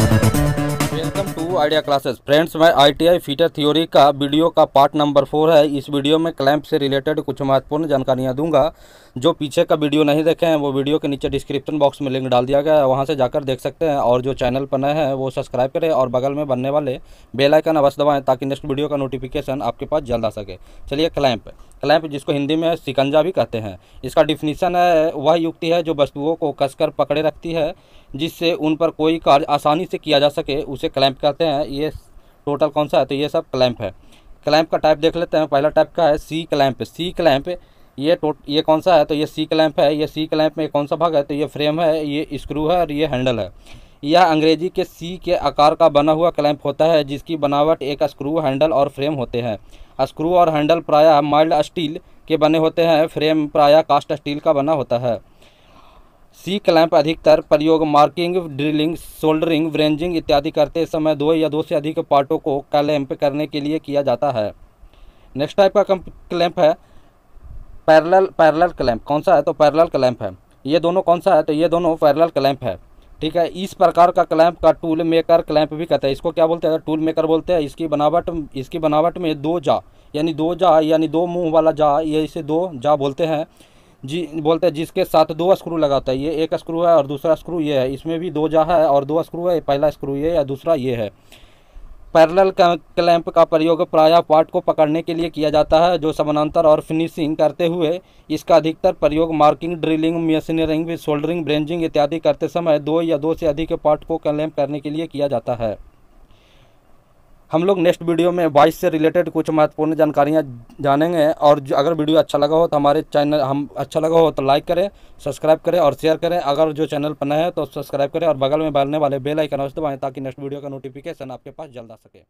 welcome to idea classes friends मैं ITI fitter theory का video का पार्ट नंबर फोर है इस वीडियो में क्लैंप से रिलेटेड कुछ महत्वपूर्ण जानकारियां दूंगा जो पीछे का वीडियो नहीं देखे हैं वो वीडियो के नीचे डिस्क्रिप्शन बॉक्स में लिंक डाल दिया गया है वहां से जाकर देख सकते हैं और जो चैनल पर नए हैं वो सब्सक्राइब करें और बगल में बनने वाले बेलाइकन अवश्य दबाएँ ताकि नेक्स्ट वीडियो का नोटिफिकेशन आपके पास जल्द आ सके चलिए क्लैंप क्लैंप जिसको हिंदी में सिकंजा भी कहते हैं इसका डिफिनीसन है वह युक्ति है जो वस्तुओं को कसकर पकड़े रखती है जिससे उन पर कोई कार्य आसानी से किया जा सके उसे क्लैंप कहते हैं ये टोटल कौन सा है तो ये सब क्लैंप है क्लैंप का टाइप देख लेते हैं पहला टाइप का है सी क्लैंप सी क्लैंप ये टोट ये कौन सा है तो ये सी क्लैंप है ये सी क्लैंप में कौन सा भाग है तो ये फ्रेम है ये स्क्रू है और ये हैंडल है यह अंग्रेजी के सी के आकार का बना हुआ क्लैंप होता है जिसकी बनावट एक स्क्रू हैंडल और फ्रेम होते हैं स्क्रू और हैंडल प्रायः माइल्ड स्टील के बने होते हैं फ्रेम प्रायः कास्ट स्टील का बना होता है सी क्लैंप अधिकतर प्रयोग मार्किंग ड्रिलिंग सोल्डरिंग व्रेंजिंग इत्यादि करते समय दो या दो से अधिक पार्टों को क्लैंप करने के लिए किया जाता है नेक्स्ट टाइप का क्लैंप है पैरल पैरल क्लैंप कौन सा है तो पैरल क्लैंप है ये दोनों कौन सा है तो ये दोनों पैरल क्लैंप है ठीक है इस प्रकार का क्लैंप का टूल मेकर क्लैंप भी कहते हैं इसको क्या बोलते हैं टूल मेकर बोलते हैं इसकी बनावट इसकी बनावट में दो जा यानी दो जा यानी दो मुंह वाला जा ये इसे दो जा बोलते हैं जी बोलते हैं जिसके साथ दो स्क्रू लगाता है ये एक स्क्रू है और दूसरा स्क्रू ये है इसमें भी दो जा है और दो स्क्रू है पहला स्क्रू ये या दूसरा ये है पैरल क्लैंप का प्रयोग प्रायः पार्ट को पकड़ने के लिए किया जाता है जो समानांतर और फिनिशिंग करते हुए इसका अधिकतर प्रयोग marking drilling machining soldering brazing इत्यादि करते समय दो या दो से अधिक पार्ट को क्लैंप करने के लिए किया जाता है हम लोग नेक्स्ट वीडियो में वॉइस से रिलेटेड कुछ महत्वपूर्ण जानकारियाँ जानेंगे और जो अगर वीडियो अच्छा लगा हो तो हमारे चैनल हम अच्छा लगा हो तो लाइक करें सब्सक्राइब करें और शेयर करें अगर जो चैनल पर नए है तो सब्सक्राइब करें और बगल में बालने वाले बेल आइकन दबाएँ ताकि नेक्स्ट वीडियो का नोटिफिकेशन आपके पास जल्द आ सके